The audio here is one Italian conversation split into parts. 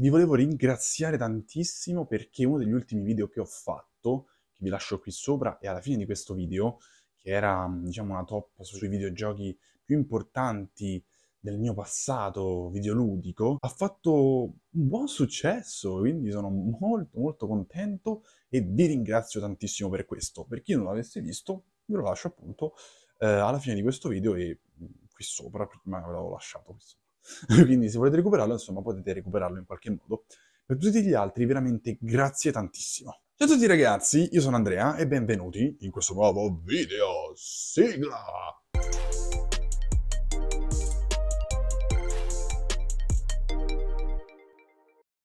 vi volevo ringraziare tantissimo perché uno degli ultimi video che ho fatto, che vi lascio qui sopra e alla fine di questo video, che era diciamo una top sui videogiochi più importanti del mio passato videoludico, ha fatto un buon successo, quindi sono molto molto contento e vi ringrazio tantissimo per questo. Per chi non l'avesse visto, ve lo lascio appunto eh, alla fine di questo video e qui sopra, prima ve l'avevo lasciato qui sopra. Quindi se volete recuperarlo, insomma, potete recuperarlo in qualche modo. Per tutti gli altri, veramente grazie tantissimo. Ciao a tutti ragazzi, io sono Andrea e benvenuti in questo nuovo video. Sigla!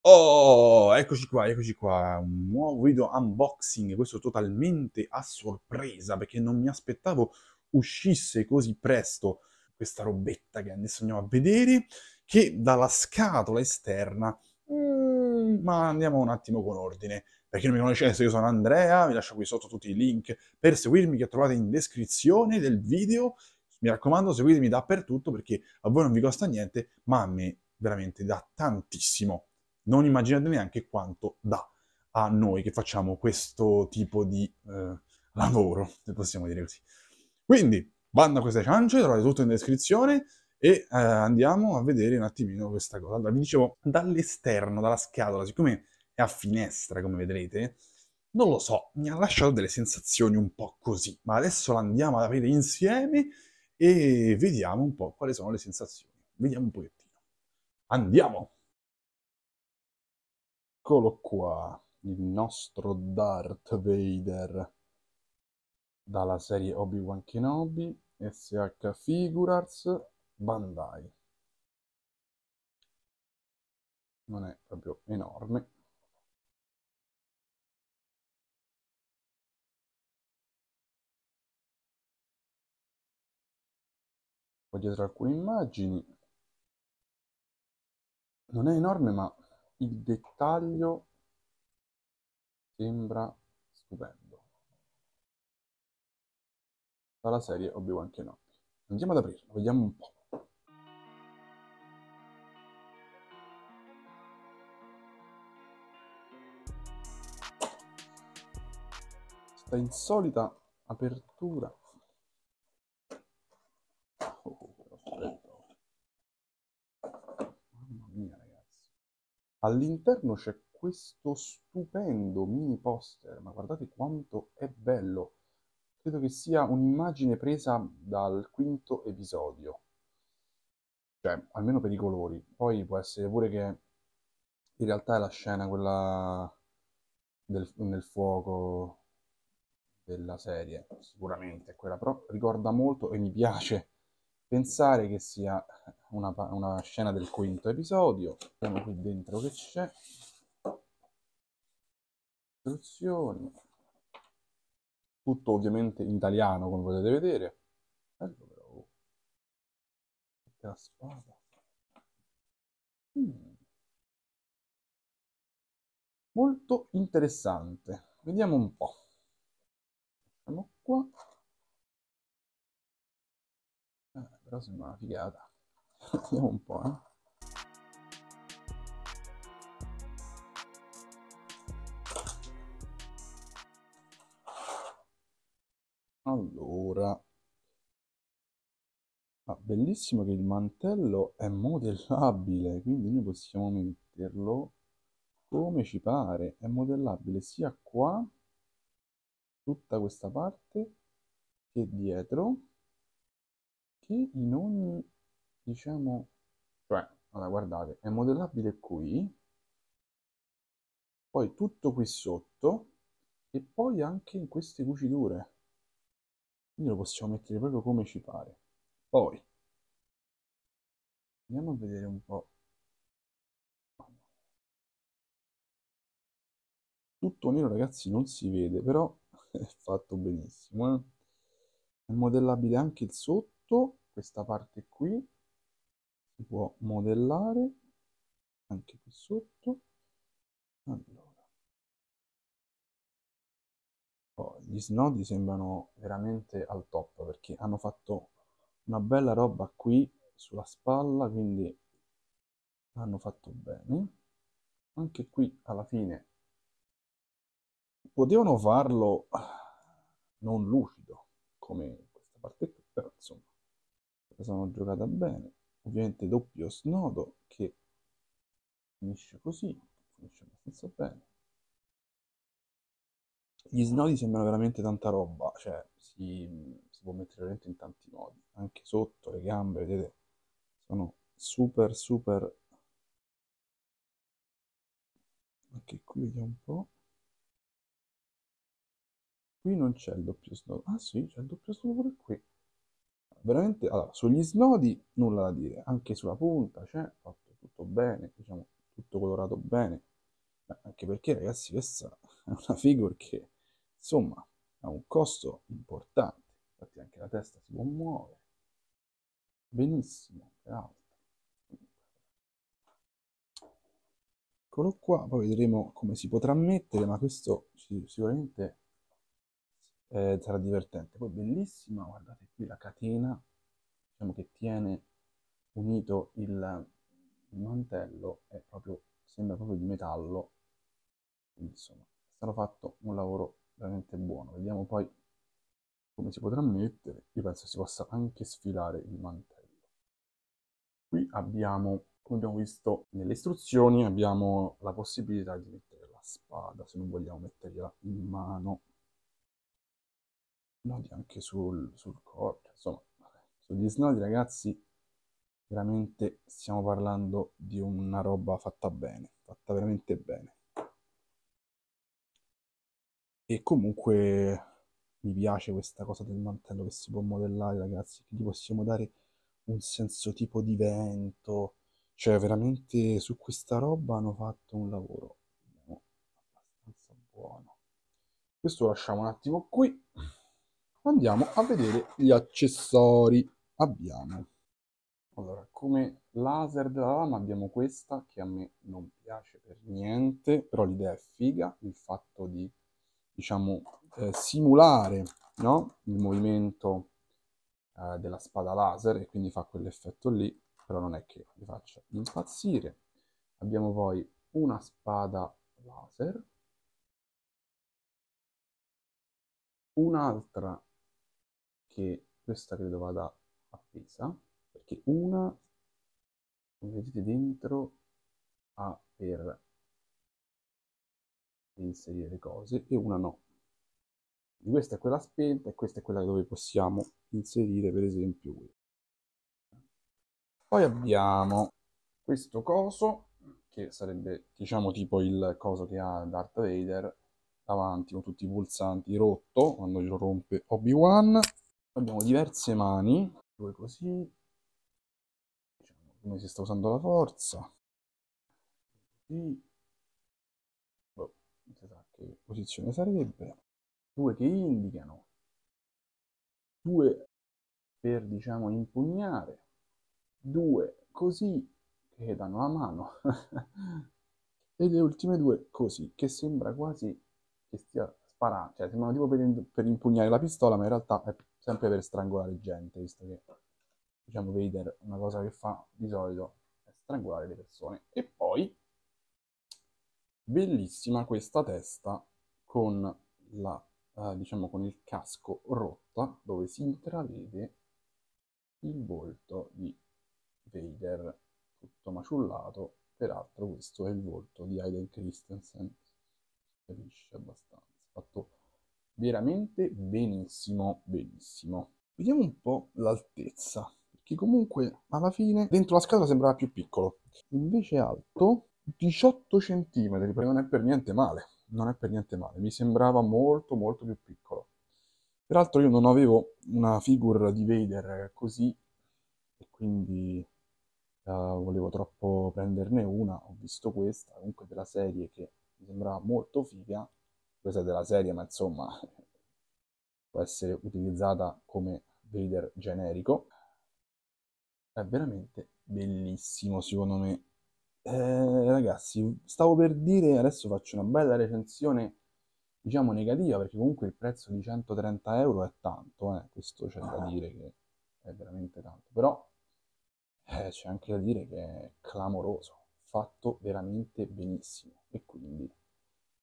Oh, eccoci qua, eccoci qua, un nuovo video unboxing, questo totalmente a sorpresa perché non mi aspettavo uscisse così presto questa robetta che adesso andiamo a vedere, che dalla scatola esterna, mm, ma andiamo un attimo con ordine. Per chi non mi conoscesse, io sono Andrea, vi lascio qui sotto tutti i link per seguirmi che trovate in descrizione del video. Mi raccomando, seguitemi dappertutto perché a voi non vi costa niente, ma a me veramente dà tantissimo. Non immaginate neanche quanto dà a noi che facciamo questo tipo di eh, lavoro, se possiamo dire così. Quindi, Banda queste ciance, trovate tutto in descrizione e eh, andiamo a vedere un attimino questa cosa. Allora, vi dicevo, dall'esterno, dalla scatola, siccome è a finestra, come vedrete, non lo so, mi ha lasciato delle sensazioni un po' così, ma adesso la andiamo ad aprire insieme e vediamo un po' quali sono le sensazioni. Vediamo un pochettino. Andiamo! Eccolo qua, il nostro Darth Vader dalla serie Obi-Wan Kenobi SH Figures Bandai. Non è proprio enorme. Poi dietro alcune immagini. Non è enorme, ma il dettaglio sembra stupendo dalla serie Obi-Wan Kenobi. Andiamo ad aprirlo, vediamo un po'. Questa insolita apertura. Oh, oh, oh. Mamma mia, ragazzi. All'interno c'è questo stupendo mini poster, ma guardate quanto è bello credo che sia un'immagine presa dal quinto episodio, cioè almeno per i colori. Poi può essere pure che in realtà è la scena quella del, nel fuoco della serie, sicuramente è quella, però ricorda molto e mi piace pensare che sia una, una scena del quinto episodio. Vediamo qui dentro che c'è. Istruzioni tutto ovviamente in italiano come potete vedere. Bello però. Oh. La spada. Mm. Molto interessante. Vediamo un po'. Siamo qua. Eh, però sembra una figata. Vediamo un po', eh. Allora, ah, bellissimo che il mantello è modellabile, quindi noi possiamo metterlo come ci pare. È modellabile sia qua, tutta questa parte, che dietro, che in ogni, diciamo, cioè, allora guardate, è modellabile qui, poi tutto qui sotto, e poi anche in queste cuciture quindi lo possiamo mettere proprio come ci pare poi andiamo a vedere un po' tutto nero ragazzi non si vede però è fatto benissimo eh? è modellabile anche il sotto questa parte qui si può modellare anche qui sotto allora gli Snodi sembrano veramente al top perché hanno fatto una bella roba qui sulla spalla, quindi hanno fatto bene. Anche qui alla fine potevano farlo non lucido come questa parte qui, però insomma la sono giocata bene. Ovviamente doppio snodo che finisce così, finisce abbastanza bene gli snodi sembrano veramente tanta roba, cioè si, si può mettere veramente in tanti modi, anche sotto le gambe, vedete, sono super super... Anche qui vediamo un po'. Qui non c'è il doppio snodo, ah sì, c'è il doppio snodo pure qui. Veramente, allora, sugli snodi nulla da dire, anche sulla punta c'è, fatto tutto bene, diciamo, tutto colorato bene, anche perché ragazzi questa è una figure che Insomma, ha un costo importante, infatti anche la testa si può muovere. Benissimo, peraltro. Eccolo qua, poi vedremo come si potrà mettere, ma questo sicuramente eh, sarà divertente. Poi bellissima, guardate qui la catena, diciamo che tiene unito il, mantello, è proprio, sembra proprio di metallo, insomma, è stato fatto un lavoro veramente buono. Vediamo poi come si potrà mettere. Io penso si possa anche sfilare il mantello. Qui abbiamo, come abbiamo visto nelle istruzioni, abbiamo la possibilità di mettere la spada, se non vogliamo mettergliela in mano. Nodi anche sul, sul corpo, insomma, vabbè. sugli snodi ragazzi veramente stiamo parlando di una roba fatta bene, fatta veramente bene. E comunque mi piace questa cosa del mantello che si può modellare, ragazzi, che gli possiamo dare un senso tipo di vento. Cioè, veramente su questa roba hanno fatto un lavoro abbastanza buono. Questo lo lasciamo un attimo qui. Andiamo a vedere gli accessori. Abbiamo. Allora, come laser della lama abbiamo questa, che a me non piace per niente, però l'idea è figa, il fatto di diciamo, eh, simulare no? il movimento eh, della spada laser e quindi fa quell'effetto lì, però non è che vi faccia impazzire. Abbiamo poi una spada laser, un'altra che questa credo vada appesa, perché una, come vedete dentro, ha per inserire le cose e una no. Questa è quella spenta e questa è quella dove possiamo inserire per esempio Poi abbiamo questo coso che sarebbe diciamo tipo il coso che ha Darth Vader davanti con tutti i pulsanti rotto quando glielo rompe Obi-Wan. Abbiamo diverse mani, due così, diciamo come si sta usando la forza, posizione sarebbe, due che indicano, due per diciamo impugnare, due così che danno la mano e le ultime due così che sembra quasi che stia sparando, cioè sembrano tipo per, per impugnare la pistola ma in realtà è sempre per strangolare gente visto che diciamo Vader una cosa che fa di solito è strangolare le persone e poi Bellissima questa testa con, la, eh, diciamo con il casco rotta dove si intravede il volto di Vader tutto maciullato. Peraltro questo è il volto di Hayden Christensen, capisce abbastanza. Fatto veramente benissimo, benissimo. Vediamo un po' l'altezza, perché comunque alla fine dentro la scatola sembrava più piccolo. Invece alto 18 cm, perché non è per niente male, non è per niente male, mi sembrava molto molto più piccolo. Peraltro io non avevo una figura di Vader così e quindi uh, volevo troppo prenderne una, ho visto questa, comunque della serie che mi sembrava molto figa, questa è della serie ma insomma può essere utilizzata come Vader generico. È veramente bellissimo secondo me eh, ragazzi, stavo per dire, adesso faccio una bella recensione, diciamo negativa, perché comunque il prezzo di 130 euro è tanto, eh, questo c'è da ah. dire che è veramente tanto, però eh, c'è anche da dire che è clamoroso, fatto veramente benissimo e quindi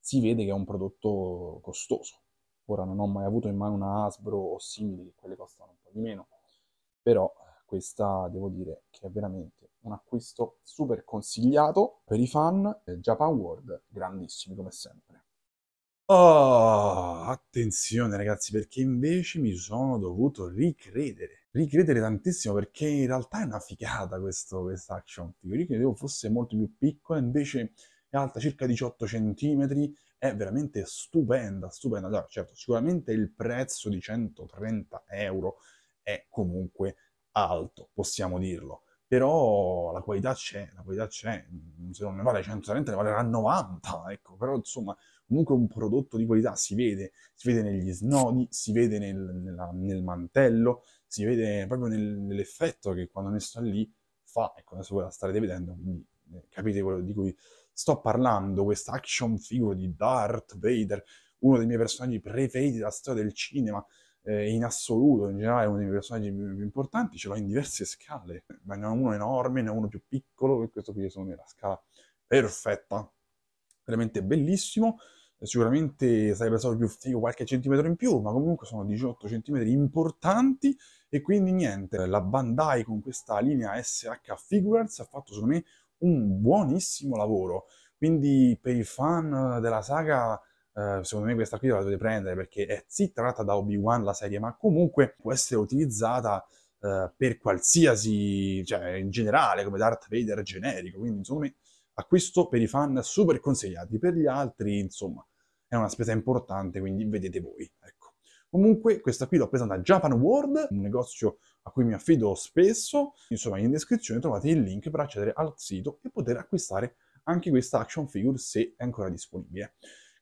si vede che è un prodotto costoso. Ora non ho mai avuto in mano una Asbro o simili, che quelle costano un po' di meno, però questa devo dire che è veramente un acquisto super consigliato per i fan eh, Japan World, grandissimi come sempre. Oh, attenzione ragazzi, perché invece mi sono dovuto ricredere. Ricredere tantissimo perché in realtà è una figata questo quest action figure. Io credevo fosse molto più piccola, invece è alta circa 18 cm, è veramente stupenda, stupenda. Allora, certo, sicuramente il prezzo di 130 euro è comunque alto, possiamo dirlo. Però la qualità c'è, la qualità c'è, se non ne vale 130 ne valerà 90, ecco, però insomma comunque un prodotto di qualità si vede, si vede negli snodi, si vede nel, nella, nel mantello, si vede proprio nel, nell'effetto che quando ne messo lì fa, ecco adesso voi la starete vedendo, quindi eh, capite quello di cui sto parlando, questa action figure di Darth Vader, uno dei miei personaggi preferiti della storia del cinema, eh, in assoluto, in generale uno dei personaggi più, più importanti, ce l'ho in diverse scale, ma ne ho uno enorme, ne ho uno più piccolo, e questo qui sono nella scala perfetta, veramente bellissimo, eh, sicuramente sarebbe stato più figo qualche centimetro in più, ma comunque sono 18 centimetri importanti, e quindi niente, la Bandai con questa linea SH Figures ha fatto secondo me un buonissimo lavoro, quindi per i fan della saga Uh, secondo me questa qui la dovete prendere perché è sì tratta da Obi-Wan la serie, ma comunque può essere utilizzata uh, per qualsiasi, cioè in generale, come Darth Vader generico. Quindi, insomma, a questo per i fan super consigliati, per gli altri, insomma, è una spesa importante, quindi vedete voi. Ecco. Comunque, questa qui l'ho presa da Japan World, un negozio a cui mi affido spesso. Insomma, in descrizione trovate il link per accedere al sito e poter acquistare anche questa action figure se è ancora disponibile.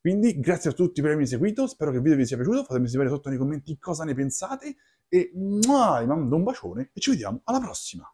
Quindi grazie a tutti per avermi seguito, spero che il video vi sia piaciuto, fatemi sapere sotto nei commenti cosa ne pensate e muah, vi mando un bacione e ci vediamo alla prossima!